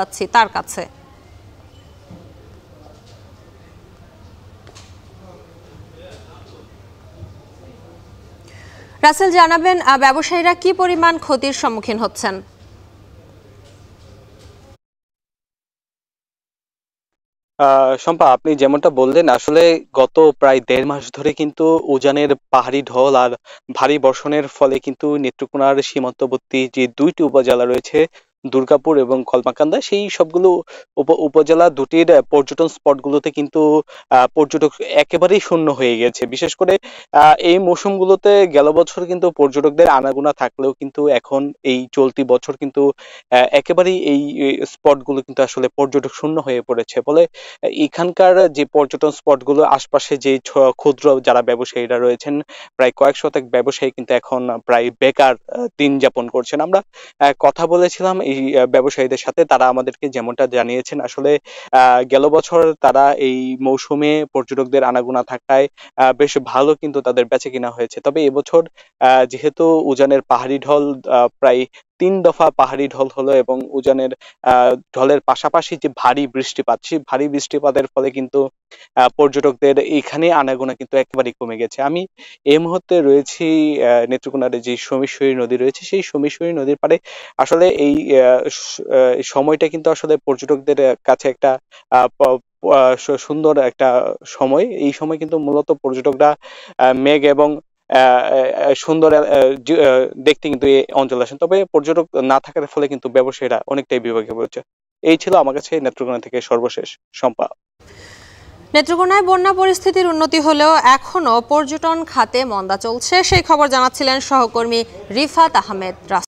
যাচ্ছি তার কাছে রাসেল জানাবেন ব্যবসায়ীরা কি পরিমাণ ক্ষতির সম্মুখীন হচ্ছেন শম্পা আপনি যেমনটা বললেন আসলে গত প্রায় দেড় মাস ধরে কিন্তু উজানের পাহাড়ি ঢল আর ভারী বর্ষণের ফলে কিন্তু নেত্রকোনার সীমান্তবর্তী যে দুইটি উপজেলা রয়েছে দুর্গাপুর এবং কলমাকান্দা সেই সবগুলো উপজেলা দুটির পর্যটন স্পটগুলোতে কিন্তু পর্যটক একেবারেই শূন্য হয়ে গেছে বিশেষ করে এই মৌসুমগুলোতে গেল বছর কিন্তু পর্যটকদের আনাগোনা থাকলেও কিন্তু এখন এই চলতি বছর কিন্তু একেবারেই এই স্পটগুলো কিন্তু আসলে পর্যটক শূন্য হয়ে পড়েছে ফলে এখানকার যে পর্যটন স্পটগুলো আশপাশে যে ক্ষুদ্র যারা ব্যবসায়ীরা রয়েছেন প্রায় কয়েক শতক ব্যবসায়ী কিন্তু এখন প্রায় বেকার দিন যাপন করছেন আমরা কথা বলেছিলাম এই ব্যবসায়ীদের সাথে তারা আমাদেরকে যেমনটা জানিয়েছেন আসলে গেল বছর তারা এই মৌসুমে পর্যটকদের আনাগোনা থাকায় বেশ ভালো কিন্তু তাদের বেচে কিনা হয়েছে তবে এবছর যেহেতু উজানের পাহাড়ি ঢল প্রায় তিন দফা পাহাড়ি ঢল হলো এবং উজানের ঢলের পাশাপাশি যে ভারী বৃষ্টিপাত সেই ভারী বৃষ্টিপাতের ফলে কিন্তু পর্যটকদের এখানে আনাগোনা কিন্তু একেবারেই কমে গেছে আমি এই মুহূর্তে রয়েছি নেত্রকোনার যে সমীশ্বরী নদী রয়েছে সেই সমীশ্বরী নদীর পারে আসলে এই সময়টা কিন্তু আসলে পর্যটকদের কাছে একটা সুন্দর একটা সময় এই সময় কিন্তু মূলত পর্যটকরা মেঘ এবং সুন্দর দেখতে কিন্তু এই অঞ্চলে আসেন তবে পর্যটক না থাকার ফলে কিন্তু ব্যবসায়ীরা অনেকটাই বিভাগে পড়ছে এই ছিল আমার কাছে নেত্রকোনা থেকে সর্বশেষ সম্পা নেত্রকোনায় বন্যা পরিস্থিতির উন্নতি হলেও এখনও পর্যটন খাতে মন্দা চলছে সেই খবর জানাচ্ছিলেন সহকর্মী রিফাত আহমেদ